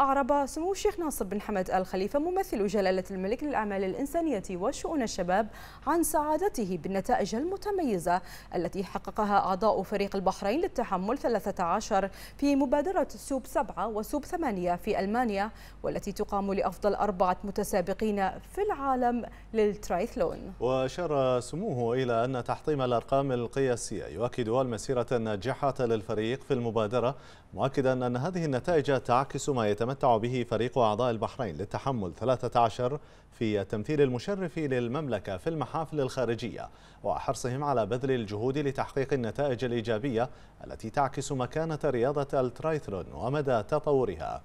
أعرب سمو الشيخ ناصر بن حمد آل خليفة ممثل جلالة الملك للأعمال الإنسانية وشؤون الشباب عن سعادته بالنتائج المتميزة التي حققها أعضاء فريق البحرين للتحمل 13 في مبادرة سوب 7 وسوب 8 في ألمانيا والتي تقام لأفضل أربعة متسابقين في العالم للترايثلون وأشار سموه إلى أن تحطيم الأرقام القياسية يؤكد المسيرة الناجحة للفريق في المبادرة مؤكدا أن هذه النتائج تعكس ما يتم يتمتع به فريق أعضاء البحرين للتحمل 13 في التمثيل المشرف للمملكة في المحافل الخارجية وحرصهم على بذل الجهود لتحقيق النتائج الإيجابية التي تعكس مكانة رياضة الترايثلون ومدى تطورها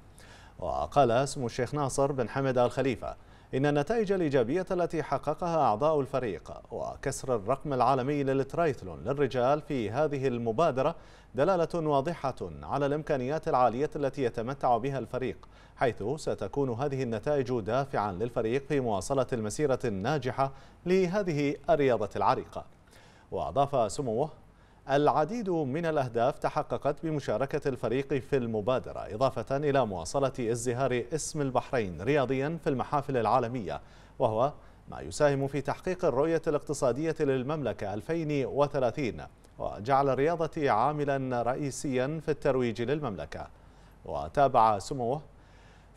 وقال اسم الشيخ ناصر بن حمد الخليفة إن النتائج الإيجابية التي حققها أعضاء الفريق وكسر الرقم العالمي للترايثلون للرجال في هذه المبادرة دلالة واضحة على الإمكانيات العالية التي يتمتع بها الفريق حيث ستكون هذه النتائج دافعا للفريق في مواصلة المسيرة الناجحة لهذه الرياضة العريقة وأضاف سموه العديد من الأهداف تحققت بمشاركة الفريق في المبادرة إضافة إلى مواصلة ازدهار اسم البحرين رياضيا في المحافل العالمية وهو ما يساهم في تحقيق الرؤية الاقتصادية للمملكة 2030 وجعل الرياضة عاملا رئيسيا في الترويج للمملكة وتابع سموه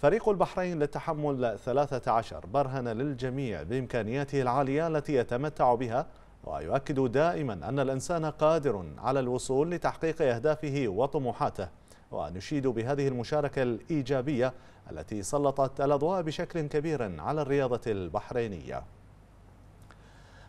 فريق البحرين للتحمل 13 برهن للجميع بإمكانياته العالية التي يتمتع بها ويؤكد دائما أن الإنسان قادر على الوصول لتحقيق أهدافه وطموحاته ونشيد بهذه المشاركة الإيجابية التي سلطت الأضواء بشكل كبير على الرياضة البحرينية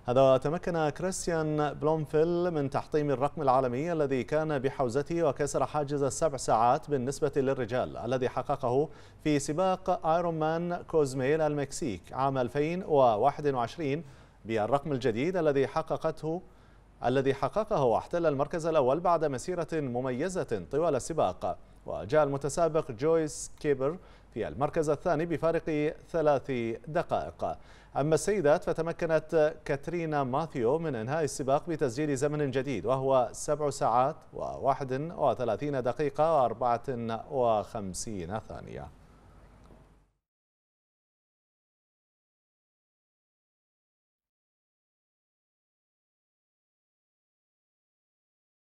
هذا تمكن كريستيان بلومفيل من تحطيم الرقم العالمي الذي كان بحوزته وكسر حاجز السبع ساعات بالنسبة للرجال الذي حققه في سباق ايرون مان كوزميل المكسيك عام 2021 بالرقم الجديد الذي حققته الذي حققه واحتل المركز الأول بعد مسيرة مميزة طوال السباق وجاء المتسابق جويس كيبر في المركز الثاني بفارق ثلاث دقائق أما السيدات فتمكنت كاترينا ماثيو من إنهاء السباق بتسجيل زمن جديد وهو 7 ساعات و31 دقيقة و54 ثانية